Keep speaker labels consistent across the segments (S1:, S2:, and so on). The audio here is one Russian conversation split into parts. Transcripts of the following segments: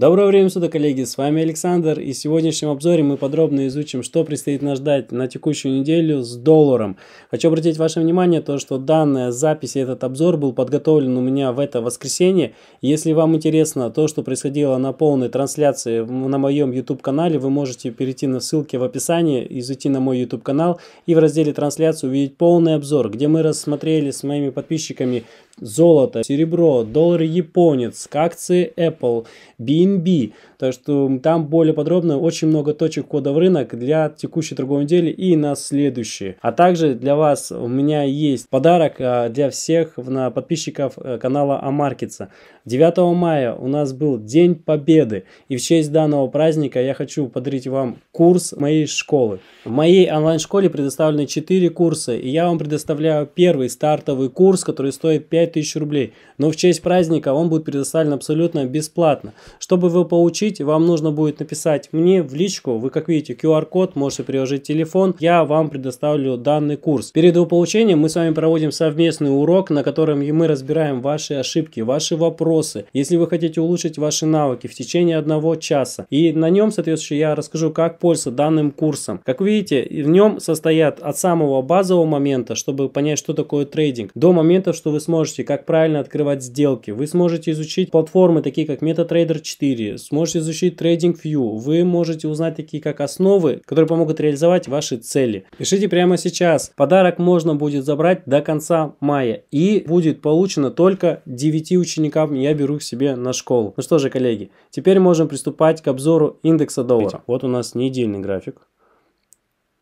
S1: Доброго времени суток, коллеги, с вами Александр, и в сегодняшнем обзоре мы подробно изучим, что предстоит нас ждать на текущую неделю с долларом. Хочу обратить ваше внимание, то, что данная запись и этот обзор был подготовлен у меня в это воскресенье. Если вам интересно то, что происходило на полной трансляции на моем YouTube-канале, вы можете перейти на ссылки в описании, изойти на мой YouTube-канал и в разделе трансляции увидеть полный обзор, где мы рассмотрели с моими подписчиками золото, серебро, доллар японец, акции Apple, BNB, так что там более подробно очень много точек входа в рынок для текущей торговой недели и на следующие. А также для вас у меня есть подарок а, для всех на подписчиков э, канала Амаркетса. 9 мая у нас был День Победы. И в честь данного праздника я хочу подарить вам курс моей школы. В моей онлайн-школе предоставлены 4 курса. И я вам предоставляю первый стартовый курс, который стоит 5000 рублей. Но в честь праздника он будет предоставлен абсолютно бесплатно. Чтобы вы получить получить, вам нужно будет написать мне в личку. Вы, как видите, QR-код, можете приложить телефон. Я вам предоставлю данный курс. Перед его получением мы с вами проводим совместный урок, на котором мы разбираем ваши ошибки, ваши вопросы. Если вы хотите улучшить ваши навыки в течение одного часа. И на нем, соответственно, я расскажу, как пользоваться данным курсом. Как видите, в нем состоят от самого базового момента, чтобы понять, что такое трейдинг, до момента, что вы сможете, как правильно открывать сделки. Вы сможете изучить платформы, такие как MetaTrader 4, сможете изучить TradingView. Вы можете узнать такие как основы, которые помогут реализовать ваши цели. Пишите прямо сейчас. Подарок можно будет забрать до конца мая. И будет получено только 9 ученикам. Я беру к себе на школу. Ну что же, коллеги, теперь можем приступать к обзору индекса доллара. Вот у нас недельный график.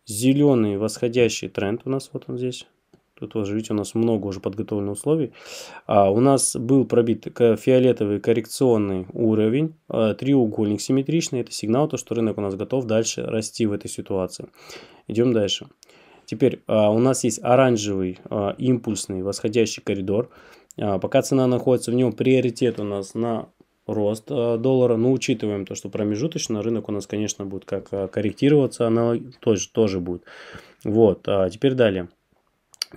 S1: Зеленый восходящий тренд у нас вот он здесь. Тут тоже, видите, у нас много уже подготовленных условий. А, у нас был пробит фиолетовый коррекционный уровень, а, треугольник симметричный. Это сигнал, то, что рынок у нас готов дальше расти в этой ситуации. Идем дальше. Теперь а, у нас есть оранжевый а, импульсный восходящий коридор. А, пока цена находится в нем, приоритет у нас на рост а, доллара, но учитываем то, что промежуточно рынок у нас, конечно, будет как а, корректироваться, она тоже, тоже будет. Вот, а теперь далее.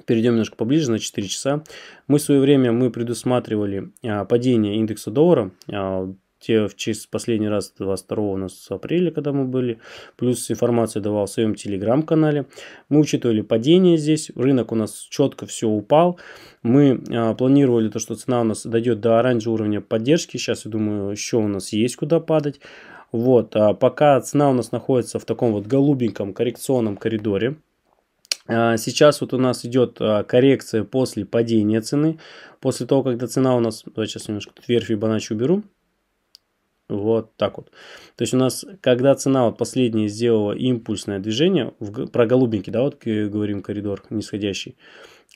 S1: Перейдем немножко поближе, на 4 часа. Мы в свое время мы предусматривали а, падение индекса доллара а, те в честь последний раз 22 у нас апреля, когда мы были, плюс информацию давал в своем телеграм-канале. Мы учитывали падение здесь, рынок у нас четко все упал. Мы а, планировали то, что цена у нас дойдет до оранжевого уровня поддержки. Сейчас, я думаю, еще у нас есть куда падать. Вот, а пока цена у нас находится в таком вот голубеньком коррекционном коридоре. А, сейчас вот у нас идет а, коррекция после падения цены. После того, когда цена у нас... Давайте сейчас немножко верфь и уберу. Вот так вот. То есть у нас, когда цена вот последняя сделала импульсное движение, в, про голубенький, да, вот говорим коридор нисходящий,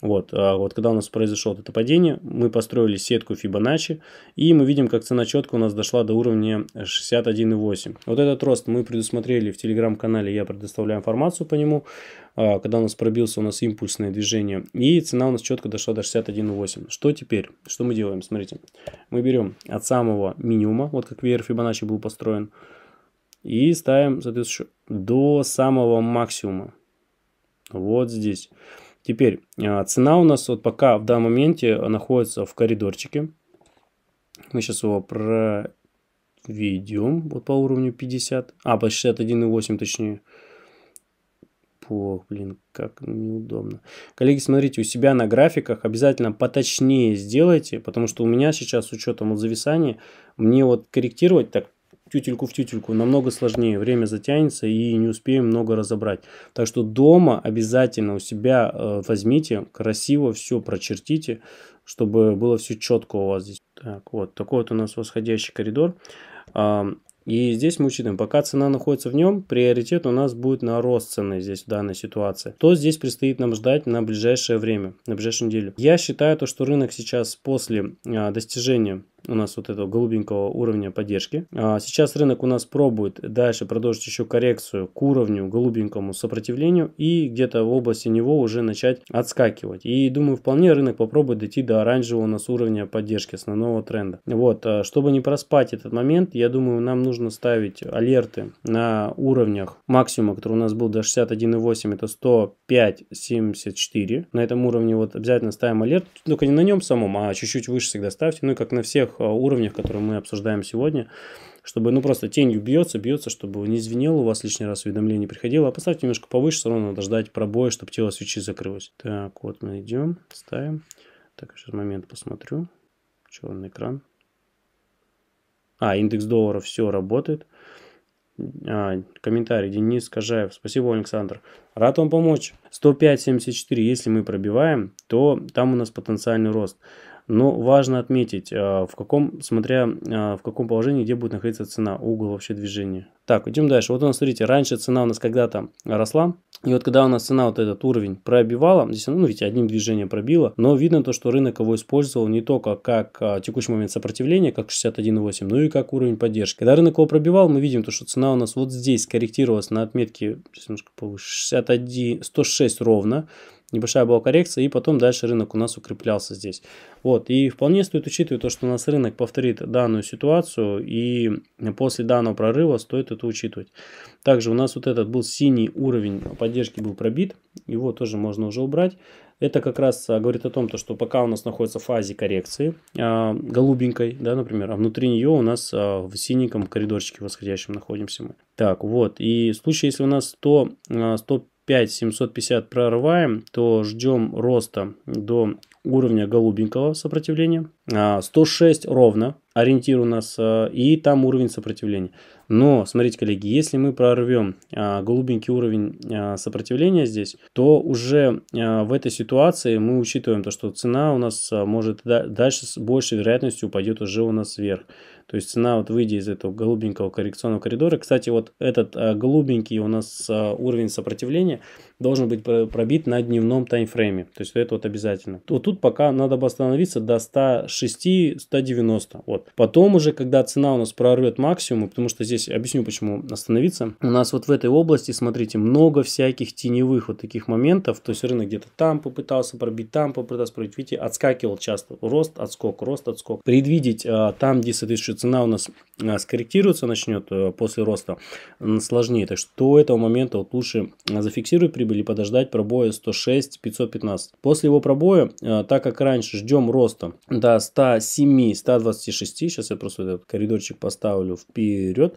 S1: вот, а вот когда у нас произошло это падение, мы построили сетку Fibonacci, и мы видим, как цена четко у нас дошла до уровня 61,8. Вот этот рост мы предусмотрели в телеграм-канале, я предоставляю информацию по нему, а, когда у нас пробился у нас импульсное движение, и цена у нас четко дошла до 61,8. Что теперь? Что мы делаем? Смотрите, мы берем от самого минимума, вот как веер Fibonacci был построен, и ставим, соответственно, до самого максимума. Вот здесь. Теперь а, цена у нас вот пока в данном моменте находится в коридорчике. Мы сейчас его проведем вот по уровню 50, а по 61,8 точнее. Ох, блин, как неудобно. Коллеги, смотрите, у себя на графиках обязательно поточнее сделайте, потому что у меня сейчас, с учетом вот зависания, мне вот корректировать так тютельку в тютельку намного сложнее, время затянется и не успеем много разобрать. Так что дома обязательно у себя э, возьмите, красиво все прочертите, чтобы было все четко у вас здесь. Так, вот такой вот у нас восходящий коридор. А, и здесь мы учитываем, пока цена находится в нем, приоритет у нас будет на рост цены здесь в данной ситуации. Что здесь предстоит нам ждать на ближайшее время, на ближайшую неделю? Я считаю, то, что рынок сейчас после э, достижения у нас вот этого голубенького уровня поддержки. А сейчас рынок у нас пробует дальше продолжить еще коррекцию к уровню голубенькому сопротивлению и где-то в области него уже начать отскакивать. И думаю, вполне рынок попробует дойти до оранжевого у нас уровня поддержки основного тренда. Вот, а чтобы не проспать этот момент, я думаю, нам нужно ставить алерты на уровнях максимума, который у нас был до 61,8, это 105,74. На этом уровне вот обязательно ставим алерт, только не на нем самом, а чуть-чуть выше всегда ставьте, ну и как на всех тех а, уровнях, которые мы обсуждаем сегодня, чтобы, ну, просто тенью бьется, бьется, чтобы не звенело у вас лишний раз уведомление не приходило. А поставьте немножко повыше, все равно надо ждать пробоя, чтобы тело свечи закрылось. Так, вот мы идем, ставим. Так, сейчас момент посмотрю. Черный экран. А, индекс доллара, все работает. А, комментарий Денис Кожаев. Спасибо, Александр. Рад вам помочь. 105.74, если мы пробиваем, то там у нас потенциальный рост. Но важно отметить, а, в каком, смотря а, в каком положении, где будет находиться цена, угол вообще движения. Так, идем дальше. Вот у нас, смотрите, раньше цена у нас когда-то росла. И вот когда у нас цена вот этот уровень пробивала, здесь, ну, видите, одним движением пробила, но видно то, что рынок его использовал не только как а, текущий момент сопротивления, как 61.8, но и как уровень поддержки. Когда рынок его пробивал, мы видим то, что цена у нас вот здесь корректировалась на отметке, сейчас 61, 106 ровно небольшая была коррекция, и потом дальше рынок у нас укреплялся здесь. Вот, и вполне стоит учитывать то, что у нас рынок повторит данную ситуацию, и после данного прорыва стоит это учитывать. Также у нас вот этот был синий уровень поддержки был пробит, его тоже можно уже убрать. Это как раз а, говорит о том, то, что пока у нас находится в фазе коррекции, а, голубенькой, да, например, а внутри нее у нас а, в синеньком коридорчике восходящем находимся мы. Так, вот, и в случае, если у нас 100, 100 5 750 прорываем, то ждем роста до уровня голубенького сопротивления. 106 а, ровно ориентир у нас а, и там уровень сопротивления. Но, смотрите, коллеги, если мы прорвем а, голубенький уровень а, сопротивления здесь, то уже а, в этой ситуации мы учитываем то, что цена у нас а, может да, дальше с большей вероятностью упадет уже у нас вверх. То есть цена вот выйдет из этого голубенького коррекционного коридора. Кстати, вот этот а, голубенький у нас а, уровень сопротивления, должен быть пробит на дневном таймфрейме. То есть это вот обязательно. Вот тут пока надо бы остановиться до 106-190. Вот. Потом уже, когда цена у нас прорвет максимум, потому что здесь, объясню почему остановиться, у нас вот в этой области, смотрите, много всяких теневых вот таких моментов. То есть рынок где-то там попытался пробить, там попытался пробить. Видите, отскакивал часто. Рост, отскок, рост, отскок. Предвидеть а, там, где, соответственно, цена у нас а, скорректируется, начнет э, после роста сложнее. Так что до этого момента вот лучше зафиксируй при прибыли подождать пробоя 106-515. После его пробоя, э, так как раньше ждем роста до 107-126, сейчас я просто этот коридорчик поставлю вперед,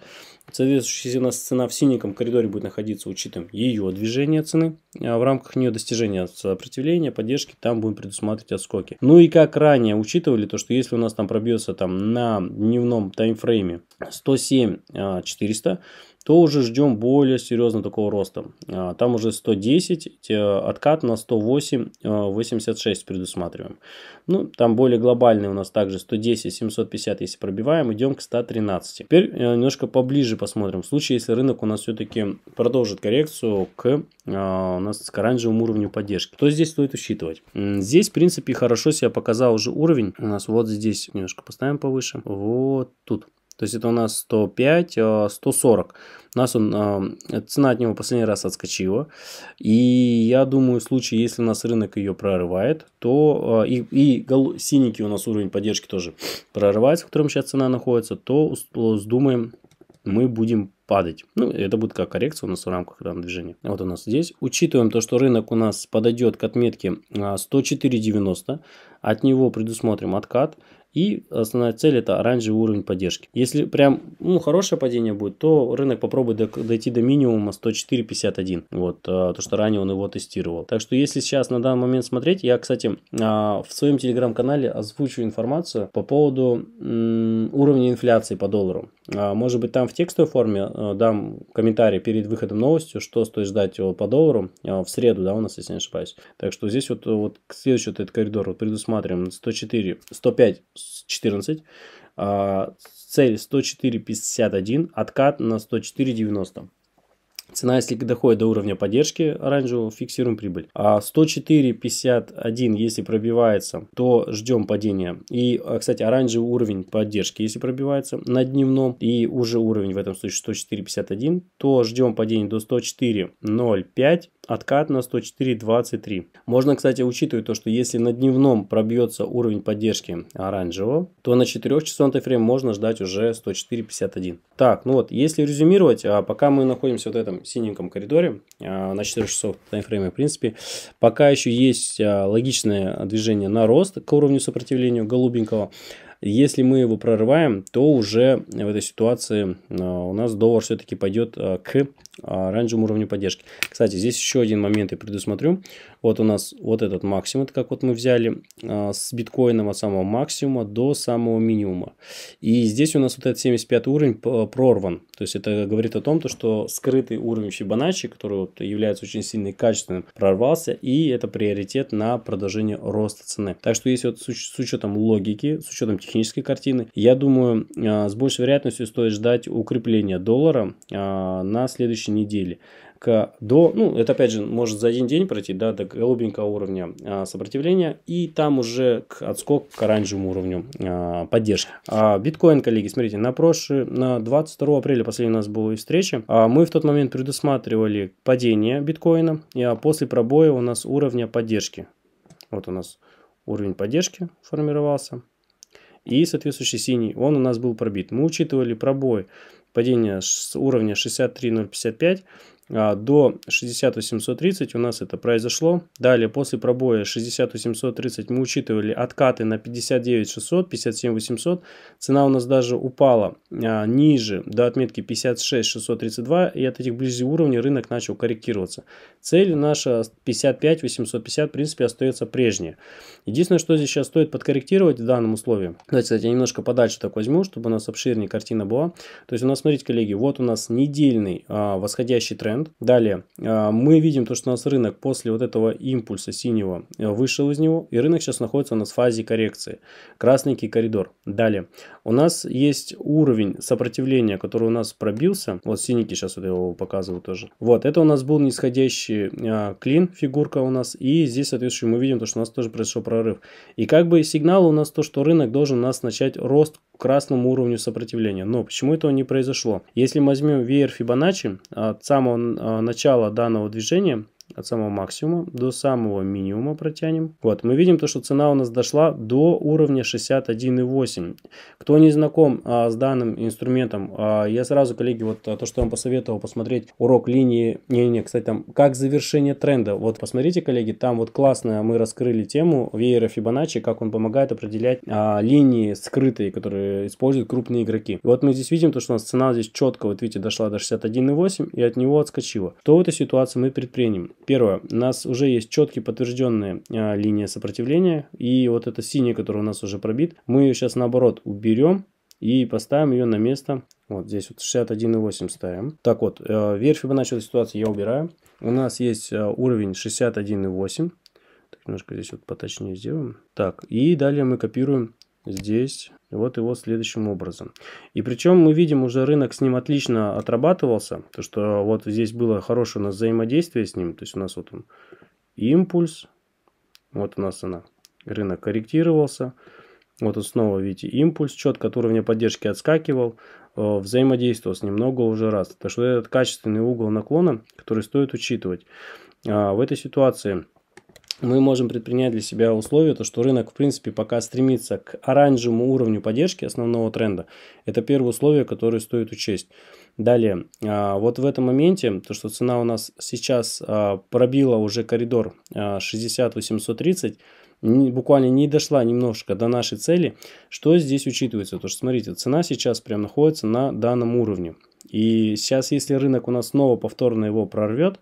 S1: Соответственно, цена в синеньком коридоре будет находиться, учитывая ее движение цены, а в рамках нее достижения сопротивления, поддержки, там будем предусматривать отскоки. Ну и как ранее учитывали, то что если у нас там пробьется там на дневном таймфрейме 107 400, то уже ждем более серьезно такого роста. А, там уже 110, откат на 108, 86 а, предусматриваем. Ну, там более глобальный у нас также 110, 750, если пробиваем, идем к 113. Теперь э, немножко поближе посмотрим. В случае, если рынок у нас все-таки продолжит коррекцию к а, у нас к оранжевому уровню поддержки. Что здесь стоит учитывать? Здесь, в принципе, хорошо себя показал уже уровень. У нас вот здесь немножко поставим повыше. Вот тут. То есть это у нас 105, 140. Э, у нас он, э, э, цена от него последний раз отскочила. И я думаю, в случае, если у нас рынок ее прорывает, то и, и синенький у нас уровень поддержки тоже прорывается, в котором сейчас цена находится, то сдумаем, мы будем падать. Ну, это будет как коррекция у нас в рамках данного движения. Вот у нас здесь. Учитываем то, что рынок у нас подойдет к отметке 104.90. От него предусмотрим откат. И основная цель это оранжевый уровень поддержки. Если прям ну, хорошее падение будет, то рынок попробует дойти до минимума 104.51. Вот, а, то, что ранее он его тестировал. Так что если сейчас на данный момент смотреть, я, кстати, а, в своем телеграм-канале озвучу информацию по поводу уровня инфляции по доллару. А, может быть, там в текстовой форме э, дам комментарий перед выходом новости, что стоит ждать его э, по доллару э, в среду, да, у нас, если не ошибаюсь. Так что здесь вот, вот следующий вот этот коридор вот предусматриваем 104, 105, 14 цель 104, 51, откат на 104, 90. Цена, если доходит до уровня поддержки оранжевого, фиксируем прибыль. А 104.51, если пробивается, то ждем падения. И, а, кстати, оранжевый уровень поддержки, если пробивается на дневном, и уже уровень в этом случае 104.51, то ждем падения до 104.05 откат на 104.23. Можно, кстати, учитывать то, что если на дневном пробьется уровень поддержки оранжевого, то на 4 часовом тайфрейме можно ждать уже 104.51. Так, ну вот, если резюмировать, а, пока мы находимся вот в этом синеньком коридоре а, на 4 часов таймфрейме, в принципе, пока еще есть а, логичное движение на рост к уровню сопротивления голубенького, если мы его прорываем, то уже в этой ситуации а, у нас доллар все-таки пойдет а, к оранжевому а, уровню поддержки. Кстати, здесь еще один момент я предусмотрю. Вот у нас вот этот максимум, это как вот мы взяли а, с биткоином от самого максимума до самого минимума. И здесь у нас вот этот 75 уровень прорван. То есть это говорит о том, то, что скрытый уровень Фибоначчи, который вот является очень сильным и качественным, прорвался. И это приоритет на продолжение роста цены. Так что если вот с, уч с учетом логики, с учетом технической картины, я думаю, а, с большей вероятностью стоит ждать укрепления доллара а, на следующей неделе к, до, ну, это опять же может за один день пройти, да, до голубенького уровня а, сопротивления и там уже к отскок к оранжевому уровню а, поддержки. А, биткоин, коллеги, смотрите, на прошлый, на 22 апреля последняя у нас была встреча, а, мы в тот момент предусматривали падение биткоина, и а после пробоя у нас уровня поддержки. Вот у нас уровень поддержки формировался. И соответствующий синий, он у нас был пробит. Мы учитывали пробой падение с уровня 63055 а, до 60830 у нас это произошло. Далее, после пробоя 60830 мы учитывали откаты на 59600, 57800. Цена у нас даже упала а, ниже, до отметки 56632. И от этих близи уровней рынок начал корректироваться. Цель наша 55850, в принципе, остается прежняя. Единственное, что здесь сейчас стоит подкорректировать в данном условии. Давайте, кстати, я немножко подальше так возьму, чтобы у нас обширнее картина была. То есть у нас, смотрите, коллеги, вот у нас недельный а, восходящий тренд. Далее а, мы видим то, что у нас рынок после вот этого импульса синего э, вышел из него, и рынок сейчас находится у нас в фазе коррекции. Красненький коридор. Далее у нас есть уровень сопротивления, который у нас пробился. Вот синенький сейчас вот я его показываю тоже. Вот это у нас был нисходящий а, клин, фигурка у нас, и здесь, соответственно, мы видим то, что у нас тоже произошел прорыв. И как бы сигнал у нас то, что рынок должен у нас начать рост к красному уровню сопротивления. Но почему этого не произошло? произошло. Если мы возьмем веер Фибоначчи а, от самого а, начала данного движения, от самого максимума до самого минимума протянем. Вот, мы видим то, что цена у нас дошла до уровня 61,8. Кто не знаком а, с данным инструментом, а, я сразу, коллеги, вот а, то, что я вам посоветовал посмотреть урок линии, не-не, кстати, там, как завершение тренда. Вот, посмотрите, коллеги, там вот классно мы раскрыли тему веера Фибоначчи, как он помогает определять а, линии скрытые, которые используют крупные игроки. И вот мы здесь видим то, что у нас цена здесь четко, вот видите, дошла до 61,8 и от него отскочила. То в этой ситуации мы предпримем? Первое. У нас уже есть четкие подтвержденные а, линия сопротивления. И вот эта синяя, которая у нас уже пробит, мы ее сейчас наоборот уберем и поставим ее на место. Вот здесь вот 61,8 ставим. Так вот, э, верь Фибоначчи ситуация, я убираю. У нас есть э, уровень 61,8. немножко здесь вот поточнее сделаем. Так, и далее мы копируем здесь. Вот его следующим образом. И причем мы видим, уже рынок с ним отлично отрабатывался. То, что вот здесь было хорошее у нас взаимодействие с ним. То есть у нас вот он импульс. Вот у нас она. Рынок корректировался. Вот он снова, видите, импульс четко от уровня поддержки отскакивал, э, взаимодействовал с ним много уже раз. Так что этот качественный угол наклона, который стоит учитывать. А, в этой ситуации мы можем предпринять для себя условие, то что рынок, в принципе, пока стремится к оранжевому уровню поддержки основного тренда. Это первое условие, которое стоит учесть. Далее, а, вот в этом моменте, то что цена у нас сейчас а, пробила уже коридор 60-830, а, буквально не дошла немножко до нашей цели, что здесь учитывается? То что, смотрите, цена сейчас прям находится на данном уровне. И сейчас, если рынок у нас снова повторно его прорвет,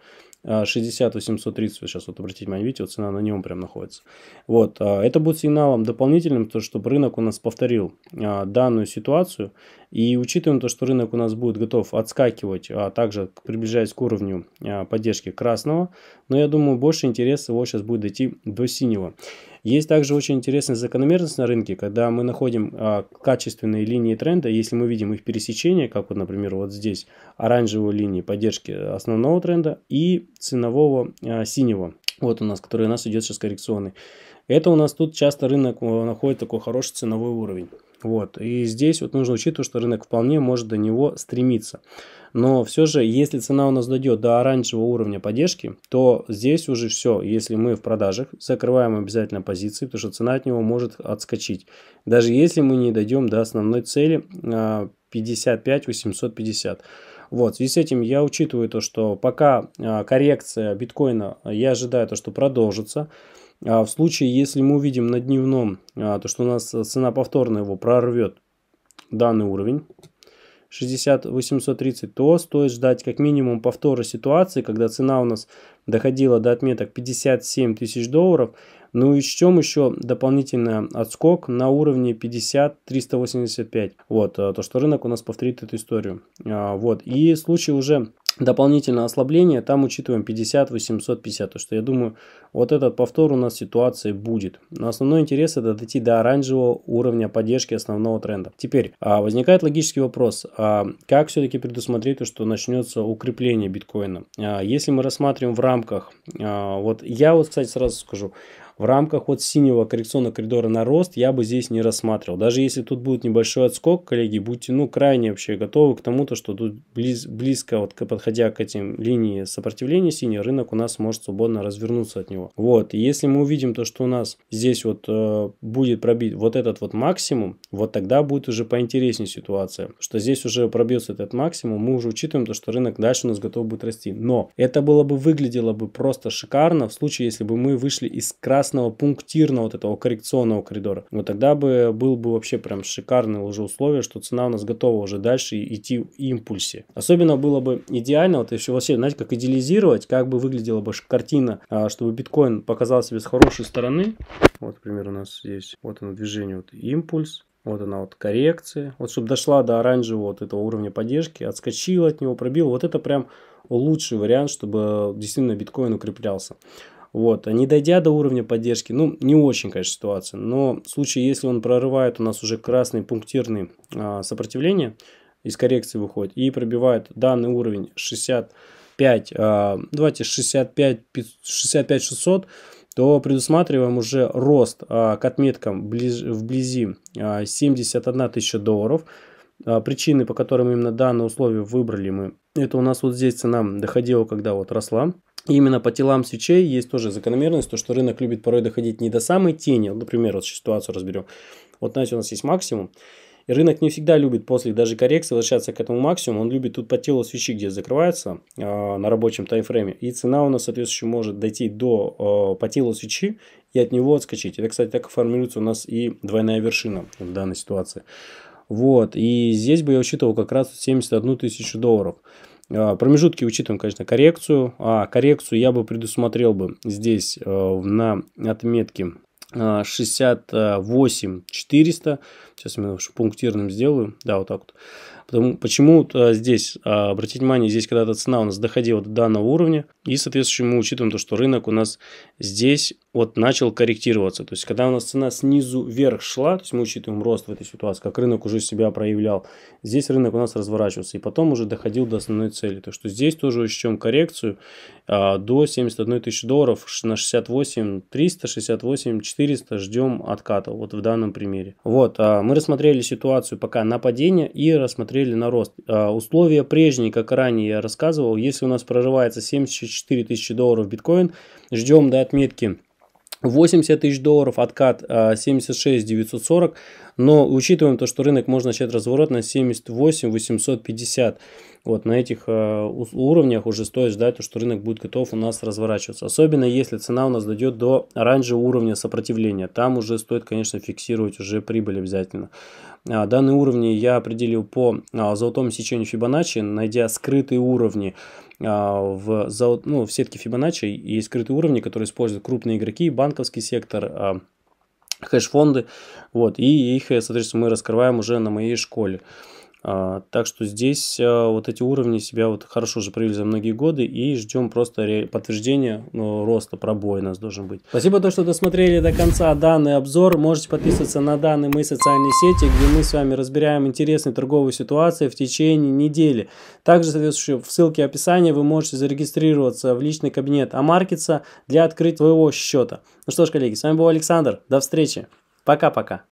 S1: 60 830, сейчас вот обратите внимание, видите, вот цена на нем прям находится. Вот, а, это будет сигналом дополнительным, то, чтобы рынок у нас повторил а, данную ситуацию. И учитывая то, что рынок у нас будет готов отскакивать, а также приближаясь к уровню а, поддержки красного, но я думаю, больше интереса его сейчас будет дойти до синего. Есть также очень интересная закономерность на рынке, когда мы находим а, качественные линии тренда, если мы видим их пересечение, как вот, например, вот здесь, оранжевую линию поддержки основного тренда и ценового а, синего, вот у нас, который у нас идет сейчас коррекционный. Это у нас тут часто рынок э, находит такой хороший ценовой уровень. Вот. И здесь вот нужно учитывать, что рынок вполне может до него стремиться. Но все же, если цена у нас дойдет до оранжевого уровня поддержки, то здесь уже все. Если мы в продажах, закрываем обязательно позиции, потому что цена от него может отскочить. Даже если мы не дойдем до основной цели 55 а, 850. Вот, в связи с этим я учитываю то, что пока а, коррекция биткоина, я ожидаю то, что продолжится. А, в случае, если мы увидим на дневном, а, то что у нас э, цена повторно его прорвет данный уровень, 60-830, то стоит ждать как минимум повтора ситуации, когда цена у нас доходила до отметок 57 тысяч долларов. Ну и чем еще дополнительный отскок на уровне 50-385. Вот, э, то, что рынок у нас повторит эту историю. А, вот, и в случае уже дополнительное ослабление, там учитываем 50-850, то что я думаю, вот этот повтор у нас ситуации будет. Но основной интерес это дойти до оранжевого уровня поддержки основного тренда. Теперь а, возникает логический вопрос, а, как все-таки предусмотреть то, что начнется укрепление биткоина? А, если мы рассматриваем в рамках, вот я вот, кстати, сразу скажу, в рамках вот синего коррекционного коридора на рост я бы здесь не рассматривал. Даже если тут будет небольшой отскок, коллеги, будьте ну крайне вообще готовы к тому, то что тут близ, близко вот подходя к этим линии сопротивления синий рынок у нас может свободно развернуться от него. Вот, и если мы увидим то, что у нас здесь вот э, будет пробить вот этот вот максимум, вот тогда будет уже поинтереснее ситуация, что здесь уже пробьется этот максимум, мы уже учитываем то, что рынок дальше у нас готов будет расти. Но это было бы выглядело бы просто шикарно в случае, если бы мы вышли из красного красного пунктирного вот этого коррекционного коридора, вот тогда бы был бы вообще прям шикарное уже условие, что цена у нас готова уже дальше идти в импульсе. Особенно было бы идеально, вот еще вообще, знаете, как идеализировать, как бы выглядела бы картина, а, чтобы биткоин показал себе с хорошей стороны. Вот, например, у нас здесь, вот оно движение, вот импульс, вот она вот коррекция. Вот чтобы дошла до оранжевого вот этого уровня поддержки, отскочила от него, пробила. Вот это прям лучший вариант, чтобы действительно биткоин укреплялся. Вот, а не дойдя до уровня поддержки, ну, не очень, конечно, ситуация, но в случае, если он прорывает у нас уже красный пунктирный а, сопротивление, из коррекции выходит и пробивает данный уровень 65, а, давайте 65, 65 600, то предусматриваем уже рост а, к отметкам близ, вблизи а, 71 тысяча долларов. А, причины, по которым именно данное условие выбрали мы, это у нас вот здесь цена доходила, когда вот росла именно по телам свечей есть тоже закономерность, то, что рынок любит порой доходить не до самой тени. например, вот ситуацию разберем. Вот, знаете, у нас есть максимум. И рынок не всегда любит после даже коррекции возвращаться к этому максимуму. Он любит тут по телу свечи, где закрывается э, на рабочем таймфрейме. И цена у нас, соответствующе, может дойти до э, по телу свечи и от него отскочить. Это, кстати, так формируется у нас и двойная вершина в данной ситуации. Вот. И здесь бы я учитывал как раз 71 тысячу долларов. А, промежутки учитываем, конечно, коррекцию. А коррекцию я бы предусмотрел бы здесь э, на отметке 68 а, 400. Сейчас я пунктирным сделаю. Да, вот так вот. Потому, почему э, здесь, а, обратите внимание, здесь когда-то цена у нас доходила до данного уровня. И, соответственно, мы учитываем то, что рынок у нас здесь вот начал корректироваться. То есть, когда у нас цена снизу вверх шла, то есть мы учитываем рост в этой ситуации, как рынок уже себя проявлял, здесь рынок у нас разворачивался и потом уже доходил до основной цели. То, что здесь тоже учтем коррекцию а, до 71 тысяч долларов на 68 368 400 ждем отката, вот в данном примере. Вот, а, мы рассмотрели ситуацию пока на падение и рассмотрели на рост. А, условия прежние, как ранее я рассказывал, если у нас прорывается 74 тысячи долларов биткоин, ждем до отметки 80 тысяч долларов, откат 76 а, 940, но учитываем то, что рынок можно начать разворот на 78 850, вот на этих э, уровнях уже стоит ждать, то что рынок будет готов у нас разворачиваться. Особенно если цена у нас дойдет до оранжевого уровня сопротивления. Там уже стоит, конечно, фиксировать уже прибыль обязательно. А, данные уровни я определил по а, золотому сечению Фибоначчи, найдя скрытые уровни а, в, ну, в сетке Фибоначчи. и скрытые уровни, которые используют крупные игроки, банковский сектор, а, хэш-фонды. Вот, и их, соответственно, мы раскрываем уже на моей школе. А, так что здесь а, вот эти уровни себя вот хорошо же провели за многие годы и ждем просто подтверждения ну, роста, пробоя у нас должен быть. Спасибо, то, что досмотрели до конца данный обзор. Можете подписываться на данные мои социальные сети, где мы с вами разбираем интересные торговые ситуации в течение недели. Также, соответственно, в ссылке в описании вы можете зарегистрироваться в личный кабинет Амаркетса для открытия своего счета. Ну что ж, коллеги, с вами был Александр. До встречи. Пока-пока.